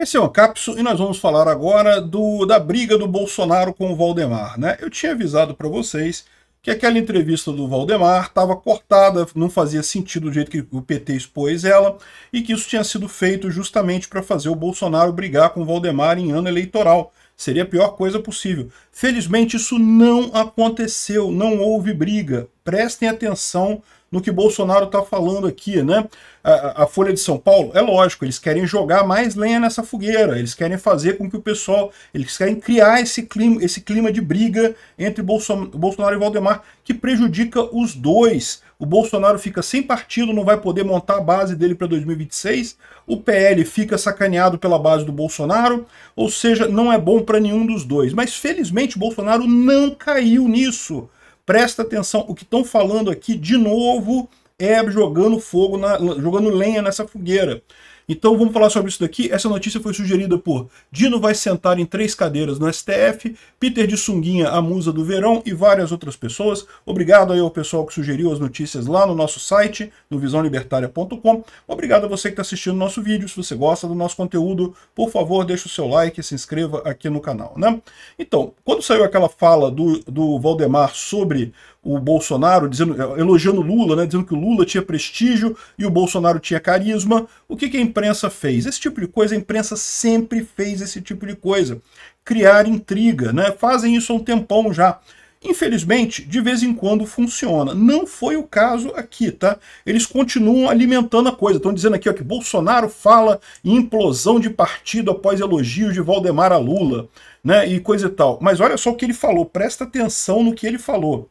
Esse é o Capso e nós vamos falar agora do, da briga do Bolsonaro com o Valdemar. Né? Eu tinha avisado para vocês que aquela entrevista do Valdemar estava cortada, não fazia sentido do jeito que o PT expôs ela, e que isso tinha sido feito justamente para fazer o Bolsonaro brigar com o Valdemar em ano eleitoral. Seria a pior coisa possível. Felizmente isso não aconteceu, não houve briga. Prestem atenção no que Bolsonaro está falando aqui, né? A, a, Folha de São Paulo, é lógico, eles querem jogar mais lenha nessa fogueira, eles querem fazer com que o pessoal, eles querem criar esse clima, esse clima de briga entre Bolson, Bolsonaro e Valdemar, que prejudica os dois. O Bolsonaro fica sem partido, não vai poder montar a base dele para 2026, o PL fica sacaneado pela base do Bolsonaro, ou seja, não é bom para nenhum dos dois. Mas felizmente Infelizmente, Bolsonaro não caiu nisso. Presta atenção, o que estão falando aqui de novo é jogando fogo, na, jogando lenha nessa fogueira. Então vamos falar sobre isso daqui. Essa notícia foi sugerida por Dino vai sentar em três cadeiras no STF, Peter de Sunguinha, a musa do verão e várias outras pessoas. Obrigado aí ao pessoal que sugeriu as notícias lá no nosso site, no visãolibertária.com. Obrigado a você que está assistindo o nosso vídeo. Se você gosta do nosso conteúdo, por favor, deixe o seu like e se inscreva aqui no canal. Né? Então, quando saiu aquela fala do, do Valdemar sobre o Bolsonaro, dizendo, é, elogiando Lula, né, dizendo que o Lula tinha prestígio e o Bolsonaro tinha carisma. O que, que a imprensa fez? Esse tipo de coisa, a imprensa sempre fez esse tipo de coisa. Criar intriga, né? Fazem isso há um tempão já. Infelizmente, de vez em quando funciona. Não foi o caso aqui, tá? Eles continuam alimentando a coisa. Estão dizendo aqui ó, que Bolsonaro fala em implosão de partido após elogios de Valdemar a Lula, né? E coisa e tal. Mas olha só o que ele falou, presta atenção no que ele falou.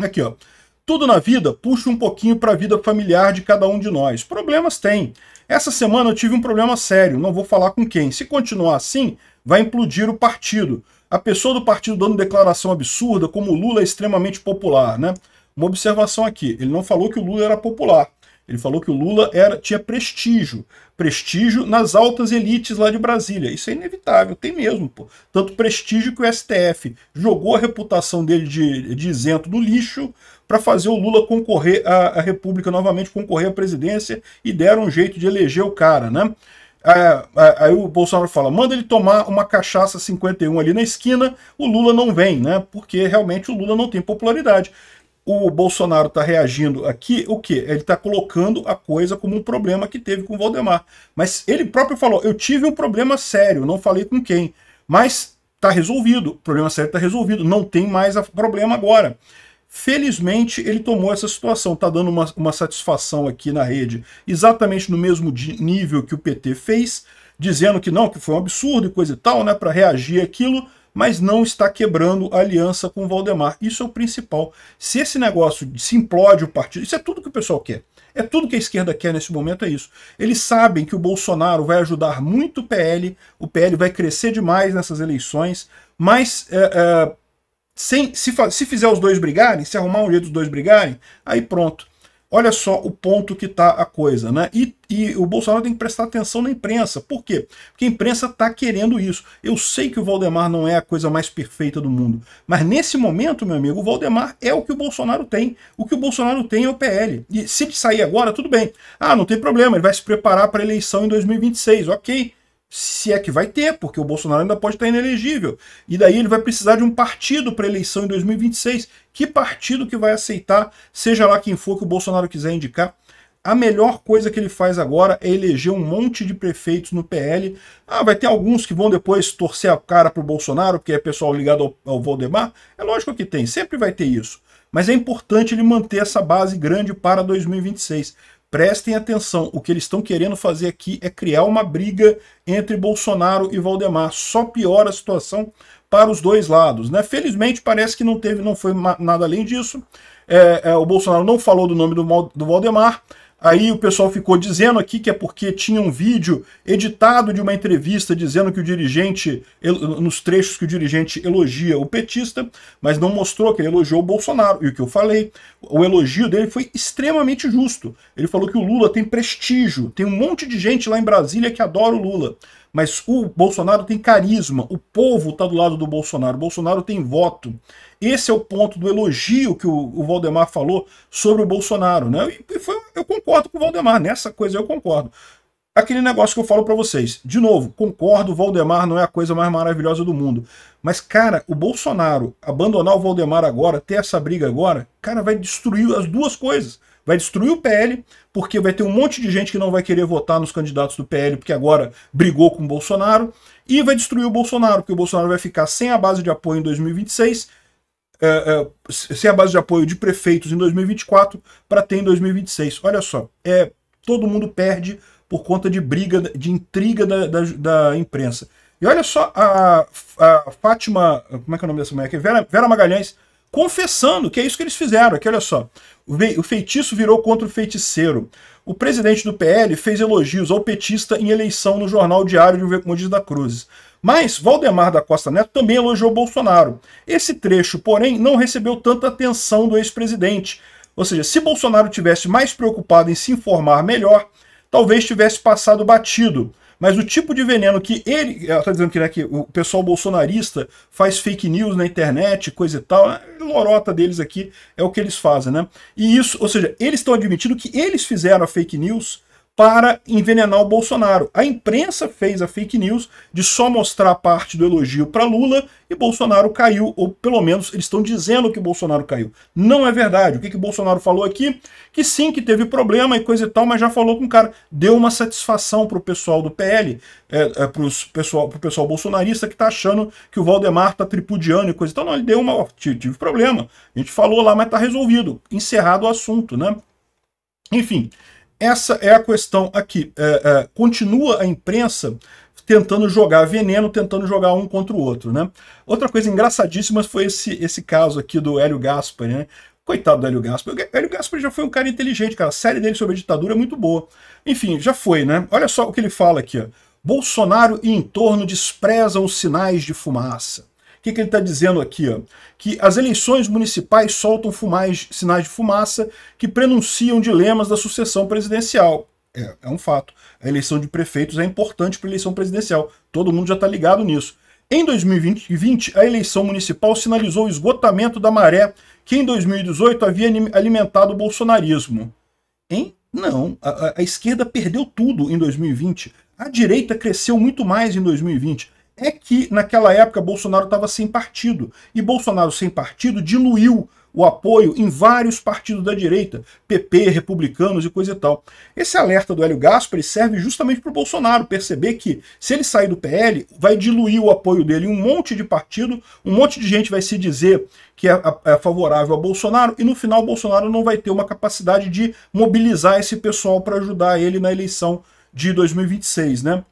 Aqui, ó. Tudo na vida puxa um pouquinho para a vida familiar de cada um de nós. Problemas tem. Essa semana eu tive um problema sério, não vou falar com quem. Se continuar assim, vai implodir o partido. A pessoa do partido dando declaração absurda, como o Lula é extremamente popular, né? Uma observação aqui, ele não falou que o Lula era popular. Ele falou que o Lula era, tinha prestígio. Prestígio nas altas elites lá de Brasília. Isso é inevitável, tem mesmo, pô. Tanto prestígio que o STF jogou a reputação dele de, de isento do lixo para fazer o Lula concorrer à, à, República novamente, concorrer à presidência e deram um jeito de eleger o cara, né? Ah, ah, aí o Bolsonaro fala: manda ele tomar uma cachaça 51 ali na esquina, o Lula não vem, né? Porque realmente o Lula não tem popularidade o Bolsonaro está reagindo aqui, o quê? Ele está colocando a coisa como um problema que teve com o Valdemar. Mas ele próprio falou, eu tive um problema sério, não falei com quem. Mas está resolvido, o problema sério está resolvido, não tem mais problema agora. Felizmente, ele tomou essa situação, está dando uma, uma satisfação aqui na rede, exatamente no mesmo nível que o PT fez, dizendo que não, que foi um absurdo e coisa e tal, né, para reagir aquilo mas não está quebrando aliança com Valdemar. Isso é o principal. Se esse negócio se implode o partido, isso é tudo que o pessoal quer. É tudo que a esquerda quer nesse momento, é isso. Eles sabem que o Bolsonaro vai ajudar muito o PL, o PL vai crescer demais nessas eleições, mas é, é, sem, se, se fizer os dois brigarem, se arrumar um jeito dos dois brigarem, aí pronto Olha só o ponto que está a coisa, né? E, e, o Bolsonaro tem que prestar atenção na imprensa. Por quê? Porque a imprensa está querendo isso. Eu sei que o Valdemar não é a coisa mais perfeita do mundo, mas nesse momento, meu amigo, o Valdemar é o que o Bolsonaro tem. O que o Bolsonaro tem é o PL. E se ele sair agora, tudo bem. Ah, não tem problema, ele vai se preparar para a eleição em 2026, ok se é que vai ter, porque o Bolsonaro ainda pode estar inelegível. E daí ele vai precisar de um partido para eleição em 2026. Que partido que vai aceitar, seja lá quem for que o Bolsonaro quiser indicar? A melhor coisa que ele faz agora é eleger um monte de prefeitos no PL. Ah, vai ter alguns que vão depois torcer a cara para o Bolsonaro, porque é pessoal ligado ao, ao Valdemar. É lógico que tem, sempre vai ter isso. Mas é importante ele manter essa base grande para 2026. Prestem atenção, o que eles estão querendo fazer aqui é criar uma briga entre Bolsonaro e Valdemar. Só piora a situação para os dois lados. Né? Felizmente, parece que não teve, não foi nada além disso. É, é, o Bolsonaro não falou do nome do, do Valdemar. Aí o pessoal ficou dizendo aqui que é porque tinha um vídeo editado de uma entrevista dizendo que o dirigente, nos trechos que o dirigente elogia o petista, mas não mostrou que ele elogiou o Bolsonaro. E o que eu falei, o elogio dele foi extremamente justo. Ele falou que o Lula tem prestígio, tem um monte de gente lá em Brasília que adora o Lula. Mas o Bolsonaro tem carisma, o povo está do lado do Bolsonaro, o Bolsonaro tem voto. Esse é o ponto do elogio que o, o Valdemar falou sobre o Bolsonaro. Né? E foi, eu concordo com o Valdemar, nessa coisa eu concordo. Aquele negócio que eu falo para vocês. De novo, concordo, o Valdemar não é a coisa mais maravilhosa do mundo. Mas, cara, o Bolsonaro abandonar o Valdemar agora, ter essa briga agora, cara, vai destruir as duas coisas vai destruir o PL, porque vai ter um monte de gente que não vai querer votar nos candidatos do PL, porque agora brigou com o Bolsonaro, e vai destruir o Bolsonaro, porque o Bolsonaro vai ficar sem a base de apoio em 2026, é, é, sem a base de apoio de prefeitos em 2024, para ter em 2026. Olha só, é, todo mundo perde por conta de briga, de intriga da, da, da imprensa. E olha só, a, a Fátima, como é que é o nome dessa mulher aqui? Vera, Vera Magalhães confessando que é isso que eles fizeram. Aqui, olha só. O feitiço virou contra o feiticeiro. O presidente do PL fez elogios ao petista em eleição no jornal diário de Vecomundes da Cruz. Mas Valdemar da Costa Neto também elogiou Bolsonaro. Esse trecho, porém, não recebeu tanta atenção do ex-presidente. Ou seja, se Bolsonaro tivesse mais preocupado em se informar melhor, talvez tivesse passado batido. Mas o tipo de veneno que ele. Ela está dizendo que, né, que o pessoal bolsonarista faz fake news na internet, coisa e tal. Né, lorota deles aqui é o que eles fazem, né? E isso, ou seja, eles estão admitindo que eles fizeram a fake news para envenenar o Bolsonaro. A imprensa fez a fake news de só mostrar parte do elogio para Lula e Bolsonaro caiu, ou pelo menos eles estão dizendo que Bolsonaro caiu. Não é verdade. O que, que Bolsonaro falou aqui? Que sim, que teve problema e coisa e tal, mas já falou com o cara. Deu uma satisfação para o pessoal do PL, é, é, para o pessoal, pro pessoal bolsonarista que está achando que o Valdemar está tripudiando e coisa e tal. Não, ele deu uma... Ó, tive problema. A gente falou lá, mas está resolvido. Encerrado o assunto, né? Enfim, essa é a questão aqui. É, é, continua a imprensa tentando jogar veneno, tentando jogar um contra o outro, né? Outra coisa engraçadíssima foi esse, esse caso aqui do Hélio Gaspar, né? Coitado do Hélio Gaspar. O Hélio Gaspar já foi um cara inteligente, cara. A série dele sobre a ditadura é muito boa. Enfim, já foi, né? Olha só o que ele fala aqui, ó. Bolsonaro e entorno desprezam os sinais de fumaça. O que, que ele está dizendo aqui? Ó? Que as eleições municipais soltam fumais, sinais de fumaça que prenunciam dilemas da sucessão presidencial. É, é um fato. A eleição de prefeitos é importante para a eleição presidencial. Todo mundo já está ligado nisso. Em 2020, a eleição municipal sinalizou o esgotamento da maré que em 2018 havia alimentado o bolsonarismo. Hein? Não, a, a, esquerda perdeu tudo em 2020. A direita cresceu muito mais em 2020 é que naquela época Bolsonaro estava sem partido. E Bolsonaro sem partido diluiu o apoio em vários partidos da direita, PP, republicanos e coisa e tal. Esse alerta do Hélio Gaspari serve justamente para o Bolsonaro perceber que, se ele sair do PL, vai diluir o apoio dele em um monte de partido, um monte de gente vai se dizer que é, é favorável a Bolsonaro, e no final Bolsonaro não vai ter uma capacidade de mobilizar esse pessoal para ajudar ele na eleição de 2026, né?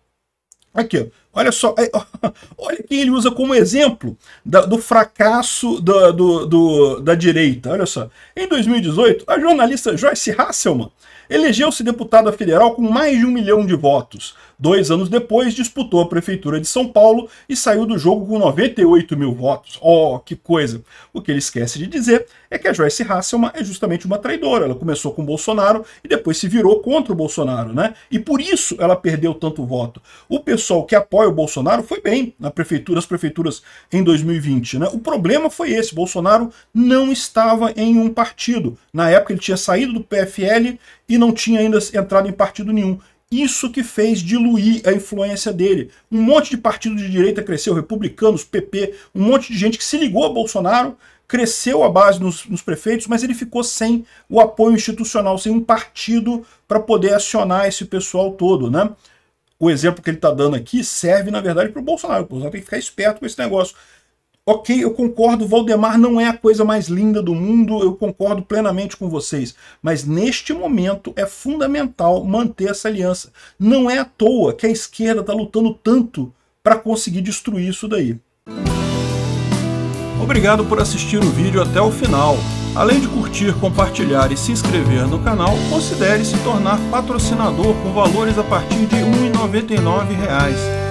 Aqui, olha só, é, olha quem ele usa como exemplo do fracasso da, do, do, da direita, olha só. Em 2018, a jornalista Joyce Hasselman Elegeu-se deputado federal com mais de um milhão de votos. Dois anos depois, disputou a Prefeitura de São Paulo e saiu do jogo com 98 mil votos. Oh, que coisa! O que ele esquece de dizer é que a Joyce Hasselman é justamente uma traidora. Ela começou com Bolsonaro e depois se virou contra o Bolsonaro, né? E por isso ela perdeu tanto voto. O pessoal que apoia o Bolsonaro foi bem na prefeitura, as prefeituras em 2020, né? O problema foi esse, Bolsonaro não estava em um partido. Na época ele tinha saído do PFL e não tinha ainda entrado em partido nenhum. Isso que fez diluir a influência dele. Um monte de partido de direita cresceu, republicanos, PP, um monte de gente que se ligou a Bolsonaro, cresceu a base nos, nos prefeitos, mas ele ficou sem o apoio institucional, sem um partido para poder acionar esse pessoal todo, né? O exemplo que ele está dando aqui serve, na verdade, para o Bolsonaro. O Bolsonaro tem que ficar esperto com esse negócio. Ok, eu concordo, Valdemar não é a coisa mais linda do mundo, eu concordo plenamente com vocês, mas neste momento é fundamental manter essa aliança. Não é à toa que a esquerda está lutando tanto para conseguir destruir isso daí. Obrigado por assistir o vídeo até o final. Além de curtir, compartilhar e se inscrever no canal, considere se tornar patrocinador com valores a partir de R$ 1,99